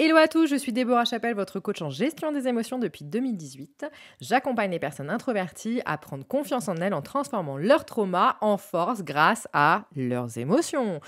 Hello à tous, je suis Déborah Chapelle, votre coach en gestion des émotions depuis 2018. J'accompagne les personnes introverties à prendre confiance en elles en transformant leur trauma en force grâce à leurs émotions.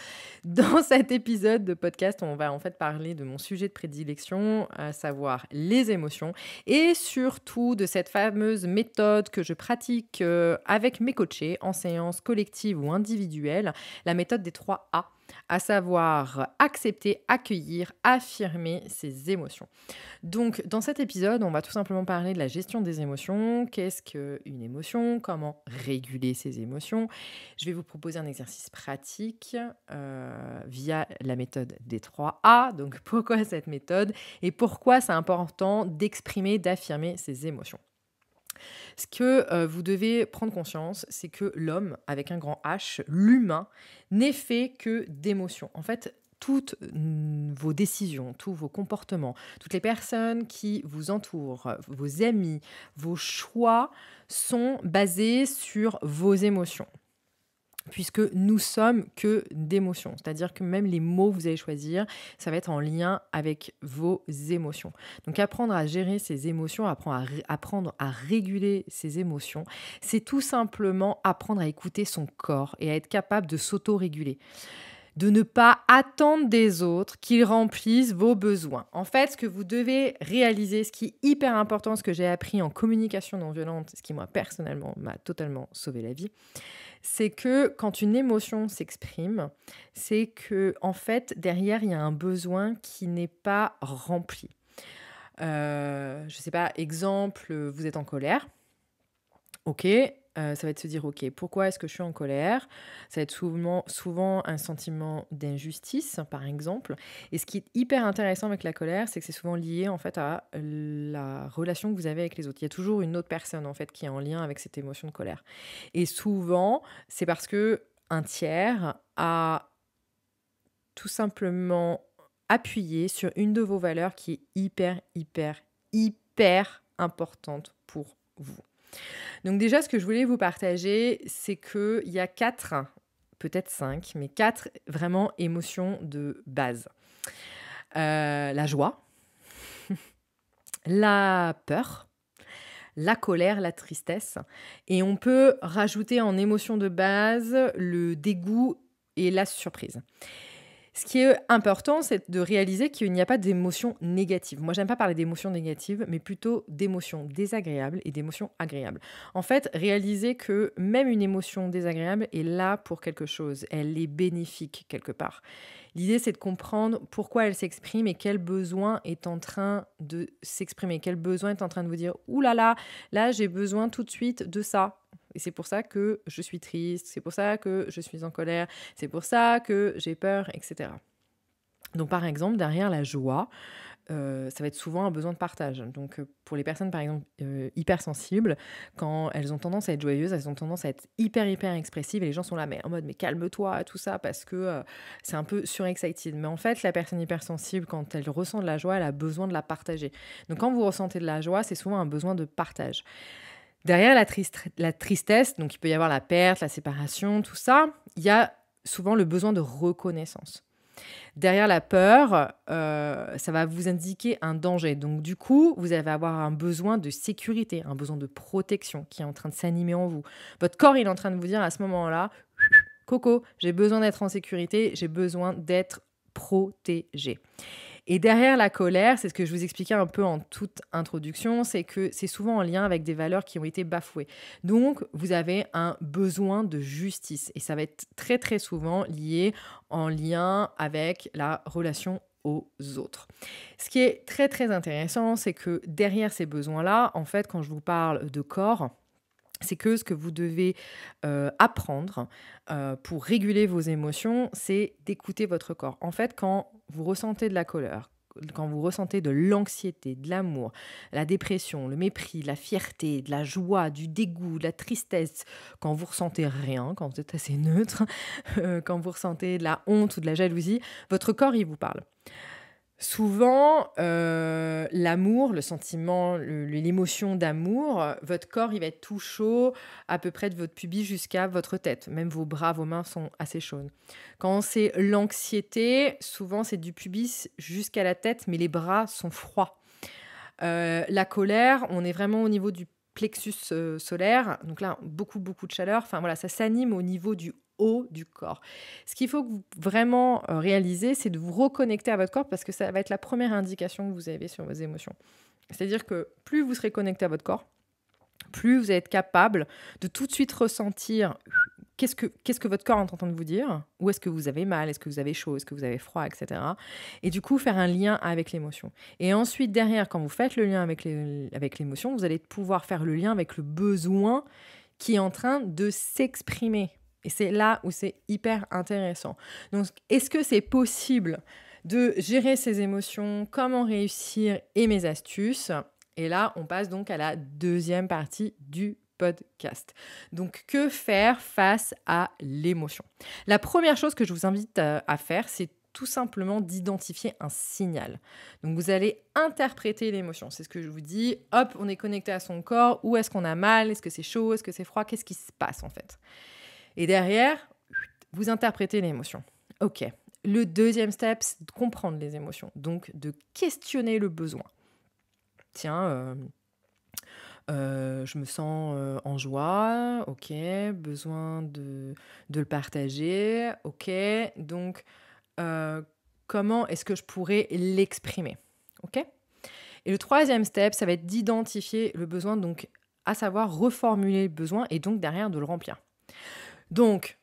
Dans cet épisode de podcast, on va en fait parler de mon sujet de prédilection, à savoir les émotions, et surtout de cette fameuse méthode que je pratique euh, avec mes coachés en séance collective ou individuelle, la méthode des 3 A à savoir accepter, accueillir, affirmer ses émotions. Donc dans cet épisode, on va tout simplement parler de la gestion des émotions, qu'est-ce qu'une émotion, comment réguler ses émotions. Je vais vous proposer un exercice pratique euh, via la méthode des 3A, donc pourquoi cette méthode et pourquoi c'est important d'exprimer, d'affirmer ses émotions. Ce que euh, vous devez prendre conscience, c'est que l'homme, avec un grand H, l'humain, n'est fait que d'émotions. En fait, toutes mm, vos décisions, tous vos comportements, toutes les personnes qui vous entourent, vos amis, vos choix sont basés sur vos émotions puisque nous sommes que d'émotions. C'est-à-dire que même les mots que vous allez choisir, ça va être en lien avec vos émotions. Donc apprendre à gérer ses émotions, apprendre à, apprendre à réguler ses émotions, c'est tout simplement apprendre à écouter son corps et à être capable de s'auto-réguler de ne pas attendre des autres qu'ils remplissent vos besoins. En fait, ce que vous devez réaliser, ce qui est hyper important, ce que j'ai appris en communication non violente, ce qui moi personnellement m'a totalement sauvé la vie, c'est que quand une émotion s'exprime, c'est que en fait derrière il y a un besoin qui n'est pas rempli. Je euh, je sais pas, exemple, vous êtes en colère. Ok, euh, ça va être se dire, OK, pourquoi est-ce que je suis en colère Ça va être souvent, souvent un sentiment d'injustice, par exemple. Et ce qui est hyper intéressant avec la colère, c'est que c'est souvent lié en fait à la relation que vous avez avec les autres. Il y a toujours une autre personne en fait qui est en lien avec cette émotion de colère. Et souvent, c'est parce que un tiers a tout simplement appuyé sur une de vos valeurs qui est hyper, hyper, hyper importante pour vous. Donc déjà, ce que je voulais vous partager, c'est qu'il y a quatre, peut-être cinq, mais quatre vraiment émotions de base. Euh, la joie, la peur, la colère, la tristesse. Et on peut rajouter en émotions de base le dégoût et la surprise. Ce qui est important, c'est de réaliser qu'il n'y a pas d'émotions négatives. Moi, j'aime pas parler d'émotions négatives, mais plutôt d'émotions désagréables et d'émotions agréables. En fait, réaliser que même une émotion désagréable est là pour quelque chose. Elle est bénéfique quelque part. L'idée, c'est de comprendre pourquoi elle s'exprime et quel besoin est en train de s'exprimer. Quel besoin est en train de vous dire oulala, là là, là, j'ai besoin tout de suite de ça. Et c'est pour ça que je suis triste, c'est pour ça que je suis en colère, c'est pour ça que j'ai peur, etc. Donc par exemple, derrière la joie, euh, ça va être souvent un besoin de partage. Donc euh, pour les personnes par exemple euh, hypersensibles, quand elles ont tendance à être joyeuses, elles ont tendance à être hyper hyper expressives et les gens sont là mais en mode mais calme-toi tout ça parce que c'est un peu surexcited. Mais en fait la personne hypersensible quand elle ressent de la joie, elle a besoin de la partager. Donc quand vous ressentez de la joie, c'est souvent un besoin de partage. Derrière la, tristesse, donc il peut y avoir la perte, la séparation, tout ça, il y a souvent le besoin de reconnaissance. Derrière la peur, euh, ça va vous indiquer un danger. Donc du coup, vous allez avoir un besoin de sécurité, un besoin de protection qui est en train de s'animer en vous. Votre corps, il est en train de vous dire à ce moment-là, Coco, j'ai besoin d'être en sécurité, j'ai besoin d'être protégé. Et derrière la colère, c'est ce que je vous expliquais un peu en toute introduction, c'est que c'est souvent en lien avec des valeurs qui ont été bafouées. Donc, vous avez un besoin de justice et ça va être très très souvent lié en lien avec la relation aux autres. Ce qui est très très intéressant, c'est que derrière ces besoins-là, en fait, quand je vous parle de corps, c'est que ce que vous devez euh, apprendre euh, pour réguler vos émotions, c'est d'écouter votre corps. En fait, quand vous ressentez de la colère, quand vous ressentez de l'anxiété, de l'amour, la dépression, le mépris, la fierté, de la joie, du dégoût, de la tristesse, quand vous ressentez rien, quand vous êtes assez neutre, euh, quand vous ressentez de la honte ou de la jalousie, votre corps, il vous parle. Souvent, euh, l'amour, le sentiment, l'émotion d'amour, votre corps, il va être tout chaud à peu près de votre pubis jusqu'à votre tête. Même vos bras, vos mains sont assez chaudes. Quand c'est l'anxiété, souvent c'est du pubis jusqu'à la tête, mais les bras sont froids. Euh, la colère, on est vraiment au niveau du plexus euh, solaire. Donc là, beaucoup, beaucoup de chaleur. Enfin voilà, ça s'anime au niveau du du corps. Ce qu'il faut vraiment euh, réaliser, c'est de vous reconnecter à votre corps parce que ça va être la première indication que vous avez sur vos émotions. C'est-à-dire que plus vous serez connecté à votre corps, plus vous allez être capable de tout de suite ressentir qu'est-ce que, que votre corps est en train de vous dire Où est-ce que vous avez mal Est-ce que vous avez chaud Est-ce que vous avez froid Etc. Et du coup, faire un lien avec l'émotion. Et ensuite, derrière, quand vous faites le lien avec, les, avec l'émotion, vous allez pouvoir faire le lien avec le besoin qui est en train de s'exprimer et c'est là où c'est hyper intéressant. Donc, est-ce que c'est possible de gérer ses émotions, comment réussir et mes astuces Et là, on passe donc à la deuxième partie du podcast. Donc, que faire face à l'émotion La première chose que je vous invite euh, à faire, c'est tout simplement d'identifier un signal. Donc vous allez interpréter l'émotion. C'est ce que je vous dis. Hop, on est connecté à son corps. Où est-ce qu'on a mal Est-ce que c'est chaud Est-ce que c'est froid Qu'est-ce qui se passe en fait et derrière, vous interprétez l'émotion. OK. Le deuxième step, c'est de comprendre les émotions, donc de questionner le besoin. Tiens, euh, euh, je me sens euh, en joie, ok, besoin de, de le partager, ok, donc comment est-ce que je pourrais l'exprimer, ok Et le troisième step, ça va être d'identifier le besoin, donc à savoir reformuler le besoin et donc derrière de le remplir. Donc,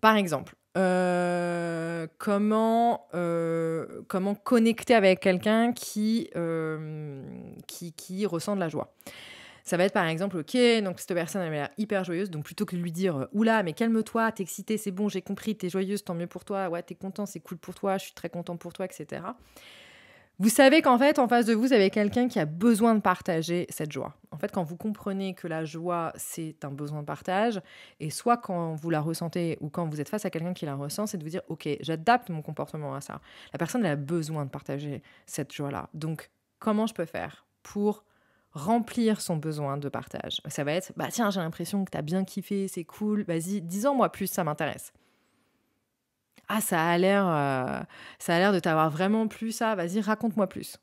par exemple, euh, comment, euh, comment connecter avec quelqu'un euh, qui, qui, ressent de la joie ça va être par exemple, ok, donc cette personne a l'air hyper joyeuse, donc plutôt que de lui dire, oula, mais calme-toi, t'es excité, c'est bon, j'ai compris, t'es joyeuse, tant mieux pour toi, ouais, t'es content, c'est cool pour toi, je suis très content pour toi, etc. Vous savez qu'en fait, en face de vous, vous avez quelqu'un qui a besoin de partager cette joie. En fait, quand vous comprenez que la joie, c'est un besoin de partage, et soit quand vous la ressentez ou quand vous êtes face à quelqu'un qui la ressent, c'est de vous dire, OK, j'adapte mon comportement à ça. La personne, elle a besoin de partager cette joie-là. Donc, comment je peux faire pour remplir son besoin de partage Ça va être, bah tiens, j'ai l'impression que tu as bien kiffé, c'est cool, vas-y, dis-en moi plus, ça m'intéresse. Ah, ça a l'air, euh, ça a l'air de t'avoir vraiment plu ça. Vas-y, raconte-moi plus.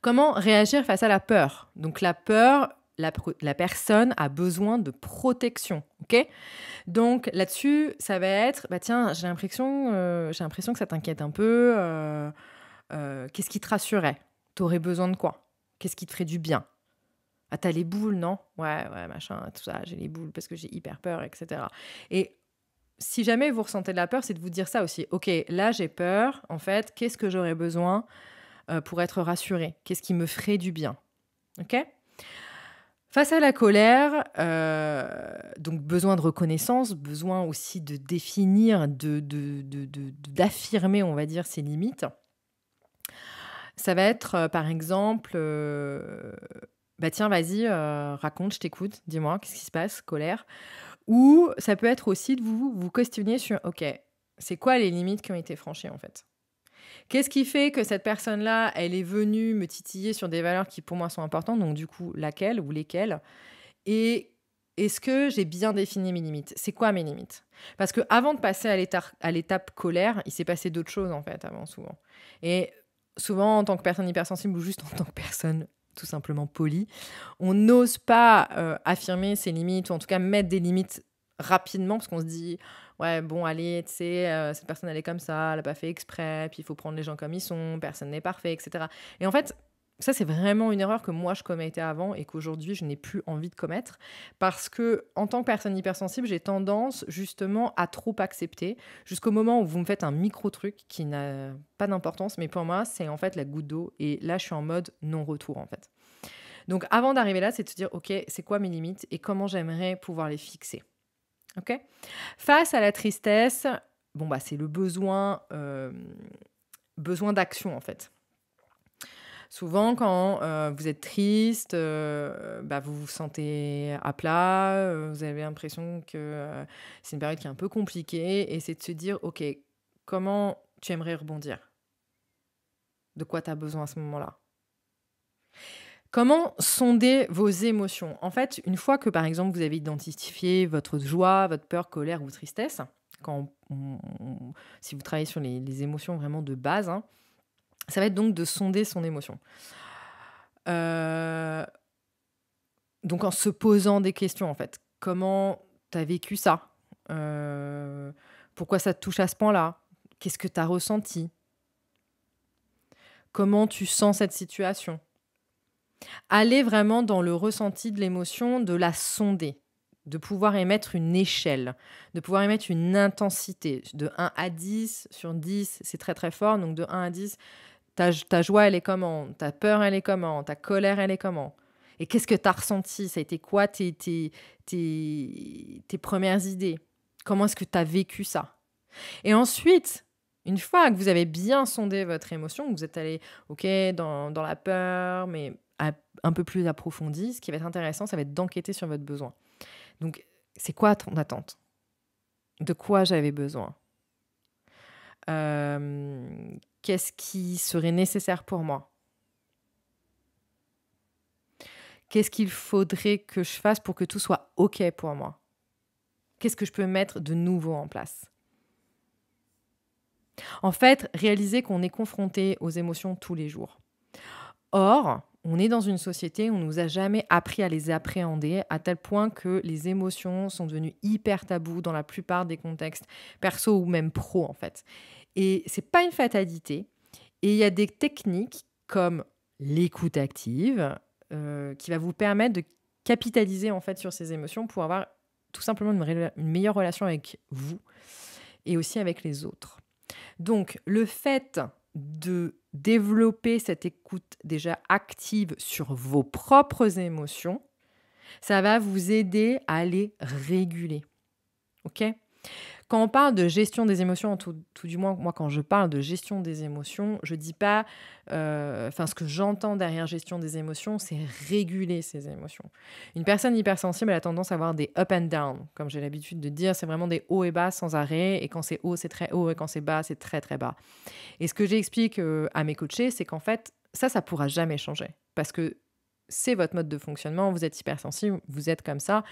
Comment réagir face à la peur Donc la peur, la, la, personne a besoin de protection, ok Donc là-dessus, ça va être, bah tiens, j'ai l'impression, euh, j'ai l'impression que ça t'inquiète un peu. Euh, qu'est-ce qui te rassurait T'aurais besoin de quoi Qu'est-ce qui te ferait du bien Ah, t'as les boules, non Ouais, ouais, machin, tout ça, j'ai les boules parce que j'ai hyper peur, etc. Et si jamais vous ressentez de la peur, c'est de vous dire ça aussi. Ok, là j'ai peur, en fait, qu'est-ce que j'aurais besoin euh, pour être rassurée Qu'est-ce qui me ferait du bien Ok Face à la colère, euh, donc besoin de reconnaissance, besoin aussi de définir, de, d'affirmer, on va dire, ses limites. Ça va être, euh, par exemple, bah tiens, vas-y, raconte, je t'écoute, dis-moi, qu'est-ce qui se passe, colère ou ça peut être aussi de vous vous questionner sur, OK, c'est quoi les limites qui ont été franchies en fait Qu'est-ce qui fait que cette personne-là, elle est venue me titiller sur des valeurs qui pour moi sont importantes, donc du coup, laquelle ou lesquelles Et est-ce que j'ai bien défini mes limites C'est quoi mes limites Parce que avant de passer à l'étape colère, il s'est passé d'autres choses en fait avant souvent. Et souvent en tant que personne hypersensible ou juste en tant que personne tout simplement poli. On n'ose pas euh, affirmer ses limites, ou en tout cas mettre des limites rapidement, parce qu'on se dit, ouais, bon, allez, tu euh, cette personne, elle est comme ça, elle n'a pas fait exprès, puis il faut prendre les gens comme ils sont, personne n'est parfait, etc. Et en fait, ça, c'est vraiment une erreur que moi je commettais avant et qu'aujourd'hui je n'ai plus envie de commettre parce que, en tant que personne hypersensible, j'ai tendance justement à trop accepter jusqu'au moment où vous me faites un micro truc qui n'a pas d'importance, mais pour moi, c'est en fait la goutte d'eau et là, je suis en mode non-retour en fait. Donc, avant d'arriver là, c'est de se dire ok, c'est quoi mes limites et comment j'aimerais pouvoir les fixer. Ok Face à la tristesse, bon bah c'est le besoin, euh, besoin d'action en fait. Souvent, quand euh, vous êtes triste, euh, bah, vous vous sentez à plat, euh, vous avez l'impression que c'est une période qui est un peu compliquée, et c'est de se dire, OK, comment tu aimerais rebondir De quoi tu as besoin à ce moment-là Comment sonder vos émotions En fait, une fois que, par exemple, vous avez identifié votre joie, votre peur, colère ou tristesse, quand si vous travaillez sur les, émotions vraiment de base, hein, ça va être donc de sonder son émotion. Euh, donc en se posant des questions, en fait. Comment tu as vécu ça euh, Pourquoi ça te touche à ce point-là Qu'est-ce que tu as ressenti Comment tu sens cette situation Aller vraiment dans le ressenti de l'émotion, de la sonder, de pouvoir émettre une échelle, de pouvoir émettre une intensité. De 1 à 10, sur 10, c'est très très fort, donc de 1 à 10, ta, joie, elle est comment Ta peur, elle est comment Ta colère, elle est comment Et qu'est-ce que tu as ressenti Ça a été quoi tes, tes, premières idées Comment est-ce que tu as vécu ça Et ensuite, une fois que vous avez bien sondé votre émotion, que vous êtes allé, OK, dans, dans la peur, mais un peu plus approfondi, ce qui va être intéressant, ça va être d'enquêter sur votre besoin. Donc, c'est quoi ton attente De quoi j'avais besoin euh, qu'est-ce qui serait nécessaire pour moi Qu'est-ce qu'il faudrait que je fasse pour que tout soit OK pour moi Qu'est-ce que je peux mettre de nouveau en place En fait, réaliser qu'on est confronté aux émotions tous les jours. Or, on est dans une société où on nous a jamais appris à les appréhender à tel point que les émotions sont devenues hyper taboues dans la plupart des contextes perso ou même pro en fait. Et c'est pas une fatalité. Et il y a des techniques comme l'écoute active euh, qui va vous permettre de capitaliser en fait sur ces émotions pour avoir tout simplement une meilleure relation avec vous et aussi avec les autres. Donc le fait de développer cette écoute déjà active sur vos propres émotions, ça va vous aider à les réguler. OK quand on parle de gestion des émotions, tout, tout du moins, moi, quand je parle de gestion des émotions, je dis pas. Euh, enfin, ce que j'entends derrière gestion des émotions, c'est réguler ses émotions. Une personne hypersensible, elle a tendance à avoir des up and down, comme j'ai l'habitude de dire. C'est vraiment des hauts et bas sans arrêt. Et quand c'est haut, c'est très haut. Et quand c'est bas, c'est très, très bas. Et ce que j'explique euh, à mes coachés, c'est qu'en fait, ça, ça pourra jamais changer. Parce que c'est votre mode de fonctionnement, vous êtes hypersensible, vous êtes comme ça.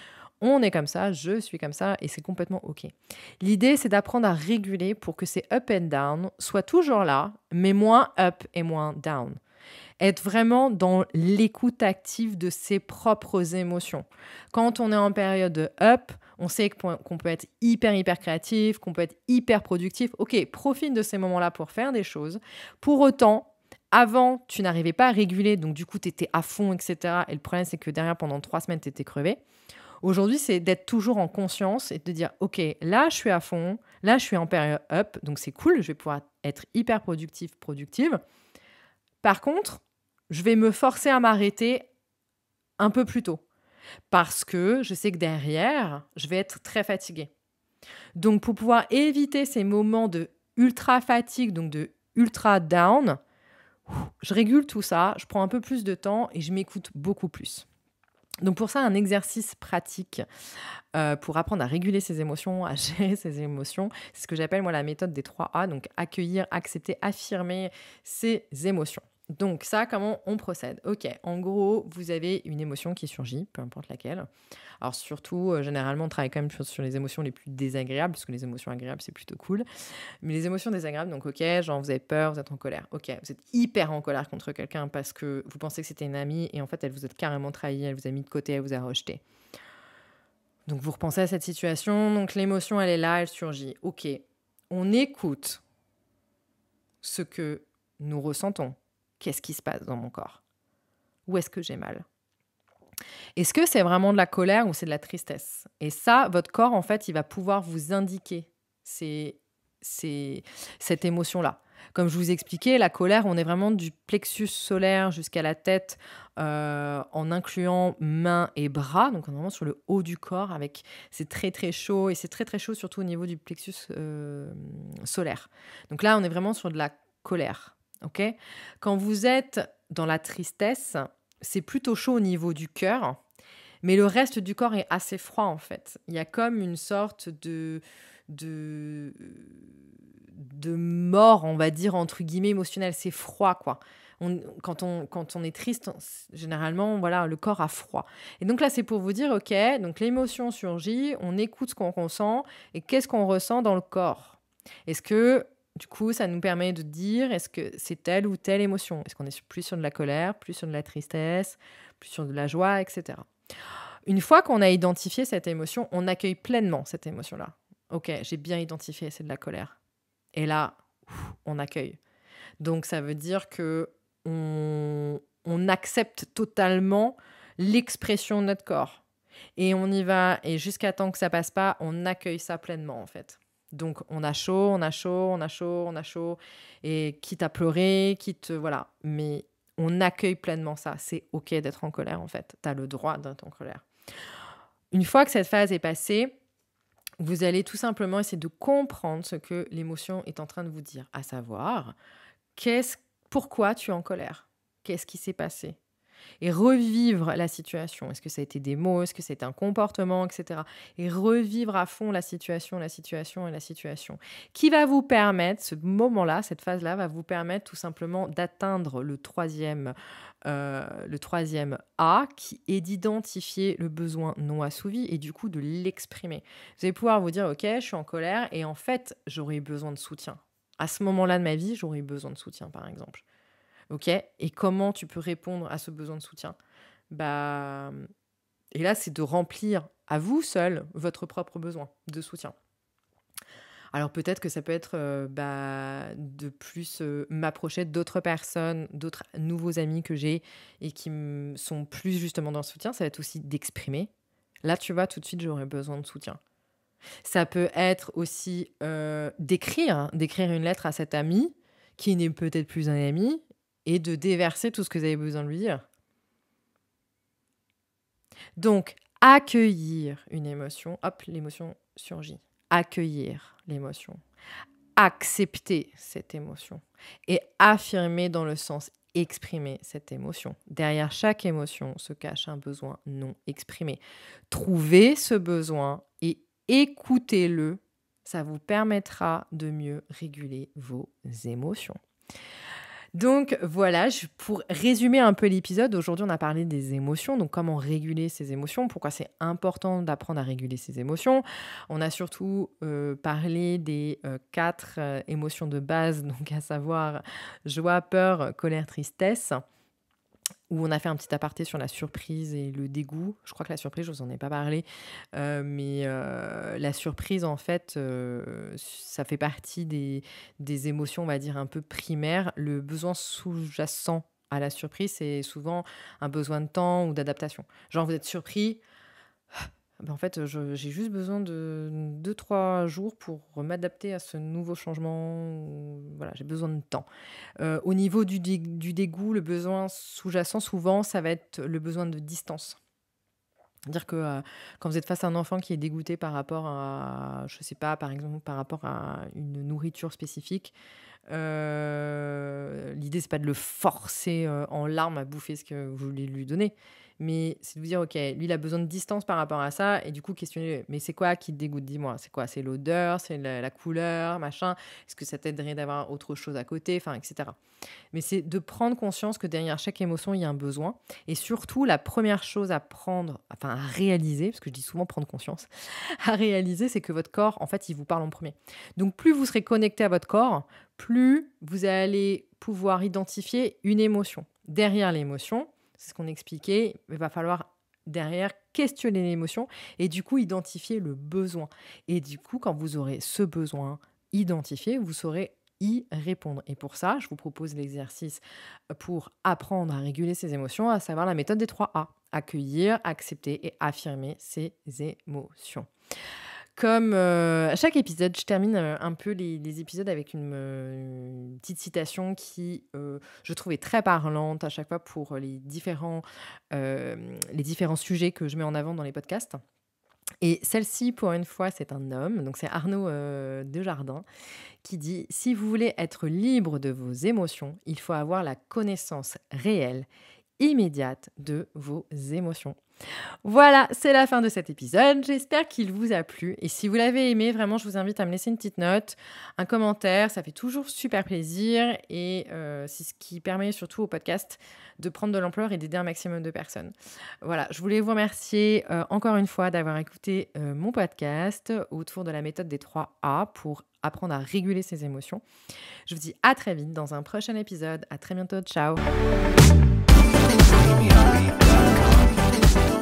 On est comme ça, je suis comme ça, et c'est complètement OK. L'idée, c'est d'apprendre à réguler pour que ces up and down soient toujours là, mais moins up et moins down. Être vraiment dans l'écoute active de ses propres émotions. Quand on est en période de up, on sait qu'on peut être hyper, hyper créatif, qu'on peut être hyper productif. Ok, profite de ces moments-là pour faire des choses. Pour autant, avant, tu n'arrivais pas à réguler, donc du coup, tu étais à fond, etc. Et le problème, c'est que derrière, pendant trois semaines, tu étais crevé. Aujourd'hui, c'est d'être toujours en conscience et de dire, OK, là, je suis à fond, là, je suis en période up, donc c'est cool, je vais pouvoir être hyper productif, productive. Par contre, je vais me forcer à m'arrêter un peu plus tôt parce que je sais que derrière, je vais être très fatiguée. Donc pour pouvoir éviter ces moments de ultra fatigue, donc de ultra down, je régule tout ça, je prends un peu plus de temps et je m'écoute beaucoup plus. Donc pour ça, un exercice pratique euh, pour apprendre à réguler ses émotions, à gérer ses émotions, c'est ce que j'appelle moi la méthode des 3A, donc accueillir, accepter, affirmer ses émotions. Donc ça, comment on procède Ok, en gros, vous avez une émotion qui surgit, peu importe laquelle. Alors surtout, euh, généralement, on travaille quand même sur les émotions les plus désagréables, parce que les émotions agréables, c'est plutôt cool. Mais les émotions désagréables, donc ok, genre vous avez peur, vous êtes en colère. Ok, vous êtes hyper en colère contre quelqu'un parce que vous pensez que c'était une amie et en fait, elle vous a carrément trahi, elle vous a mis de côté, elle vous a rejeté. Donc vous repensez à cette situation, donc l'émotion, elle est là, elle surgit. Ok, on écoute ce que nous ressentons qu'est-ce qui se passe dans mon corps Où est-ce que j'ai mal Est-ce que c'est vraiment de la colère ou c'est de la tristesse Et ça, votre corps, en fait, il va pouvoir vous indiquer cette émotion-là. Comme je vous expliquais, la colère, on est vraiment du plexus solaire jusqu'à la tête, euh, en incluant mains et bras, donc on est vraiment sur le haut du corps, avec c'est très très chaud, et c'est très très chaud surtout au niveau du plexus euh, solaire. Donc là, on est vraiment sur de la colère. Ok Quand vous êtes dans la tristesse, c'est plutôt chaud au niveau du cœur, mais le reste du corps est assez froid en fait. Il y a comme une sorte de de de mort, on va dire entre guillemets émotionnelle. C'est froid quoi. quand, on, quand on est triste, généralement, voilà, le corps a froid. Et donc là, c'est pour vous dire, ok, donc l'émotion surgit, on écoute ce qu'on ressent et qu'est-ce qu'on ressent dans le corps. Est-ce que du coup, ça nous permet de dire est-ce que c'est telle ou telle émotion Est-ce qu'on est plus sur de la colère, plus sur de la tristesse, plus sur de la joie, etc. Une fois qu'on a identifié cette émotion, on accueille pleinement cette émotion-là. Ok, j'ai bien identifié, c'est de la colère. Et là, on accueille. Donc ça veut dire que on, accepte totalement l'expression de notre corps. Et on y va, et jusqu'à temps que ça passe pas, on accueille ça pleinement en fait. Donc on a chaud, on a chaud, on a chaud, on a chaud, et quitte à pleurer, quitte voilà, mais on accueille pleinement ça. C'est ok d'être en colère en fait. T'as le droit d'être en colère. Une fois que cette phase est passée, vous allez tout simplement essayer de comprendre ce que l'émotion est en train de vous dire, à savoir qu'est-ce, pourquoi tu es en colère, qu'est-ce qui s'est passé, et revivre la situation. Est-ce que ça a été des mots, est-ce que c'est un comportement, etc. Et revivre à fond la situation, la situation et la situation. Qui va vous permettre, ce moment-là, cette phase-là, va vous permettre tout simplement d'atteindre euh, le troisième, A, qui est d'identifier le besoin non assouvi et du coup de l'exprimer. Vous allez pouvoir vous dire, ok, je suis en colère et en fait, j'aurais besoin de soutien. À ce moment-là de ma vie, j'aurais besoin de soutien, par exemple. Ok Et comment tu peux répondre à ce besoin de soutien bah, Et là, c'est de remplir à vous seul votre propre besoin de soutien. Alors peut-être que ça peut être euh, bah, de plus euh, m'approcher d'autres personnes, d'autres nouveaux amis que j'ai et qui sont plus justement dans le soutien. Ça va être aussi d'exprimer. Là, tu vois, tout de suite, j'aurais besoin de soutien. Ça peut être aussi euh, d'écrire, hein, d'écrire une lettre à cet ami qui n'est peut-être plus un ami et de déverser tout ce que vous avez besoin de lui dire. Donc, accueillir une émotion, hop, l'émotion surgit. Accueillir l'émotion. Accepter cette émotion. Et affirmer dans le sens exprimer cette émotion. Derrière chaque émotion se cache un besoin non exprimé. Trouvez ce besoin et écoutez-le. Ça vous permettra de mieux réguler vos émotions. Donc voilà, pour résumer un peu l'épisode, aujourd'hui on a parlé des émotions, donc comment réguler ses émotions, pourquoi c'est important d'apprendre à réguler ses émotions. On a surtout euh, parlé des euh, quatre euh, émotions de base, donc à savoir joie, peur, colère, tristesse où on a fait un petit aparté sur la surprise et le dégoût. Je crois que la surprise, je vous en ai pas parlé, euh, mais euh, la surprise, en fait, euh, ça fait partie des, des émotions, on va dire, un peu primaires. Le besoin sous-jacent à la surprise, c'est souvent un besoin de temps ou d'adaptation. Genre, vous êtes surpris, bah, en fait, j'ai juste besoin de deux, trois jours pour m'adapter à ce nouveau changement. Voilà, j'ai besoin de temps. Euh, au niveau du, dégoût, le besoin sous-jacent, souvent, ça va être le besoin de distance. Dire que euh, quand vous êtes face à un enfant qui est dégoûté par rapport à, je sais pas, par exemple, par rapport à une nourriture spécifique, L'idée, euh, L'idée, c'est pas de le forcer euh, en larmes à bouffer ce que vous voulez lui donner, mais c'est de vous dire, OK, lui, il a besoin de distance par rapport à ça, et du coup, questionner, mais c'est quoi qui te dégoûte Dis-moi, c'est quoi C'est l'odeur, c'est la, la, couleur, machin Est-ce que ça t'aiderait d'avoir autre chose à côté Enfin, etc. Mais c'est de prendre conscience que derrière chaque émotion, il y a un besoin. Et surtout, la première chose à prendre, enfin, à réaliser, parce que je dis souvent prendre conscience, à réaliser, c'est que votre corps, en fait, il vous parle en premier. Donc, plus vous serez connecté à votre corps, plus vous allez pouvoir identifier une émotion. Derrière l'émotion, c'est ce qu'on expliquait, il va falloir derrière questionner l'émotion et du coup identifier le besoin. Et du coup, quand vous aurez ce besoin identifié, vous saurez y répondre. Et pour ça, je vous propose l'exercice pour apprendre à réguler ses émotions, à savoir la méthode des trois A. Accueillir, accepter et affirmer ses émotions comme euh, à chaque épisode, je termine euh, un peu les, épisodes avec une, euh, petite citation qui, je trouvais très parlante à chaque fois pour les différents, les différents sujets que je mets en avant dans les podcasts. Et celle-ci, pour une fois, c'est un homme, donc c'est Arnaud Desjardins, qui dit Si vous voulez être libre de vos émotions, il faut avoir la connaissance réelle, immédiate de vos émotions. Voilà, c'est la fin de cet épisode. J'espère qu'il vous a plu. Et si vous l'avez aimé, vraiment, je vous invite à me laisser une petite note, un commentaire. Ça fait toujours super plaisir. Et euh, c'est ce qui permet surtout au podcast de prendre de l'ampleur et d'aider un maximum de personnes. Voilà, je voulais vous remercier euh, encore une fois d'avoir écouté euh, mon podcast autour de la méthode des 3 A pour apprendre à réguler ses émotions. Je vous dis à très vite dans un prochain épisode. À très bientôt. Ciao. Thank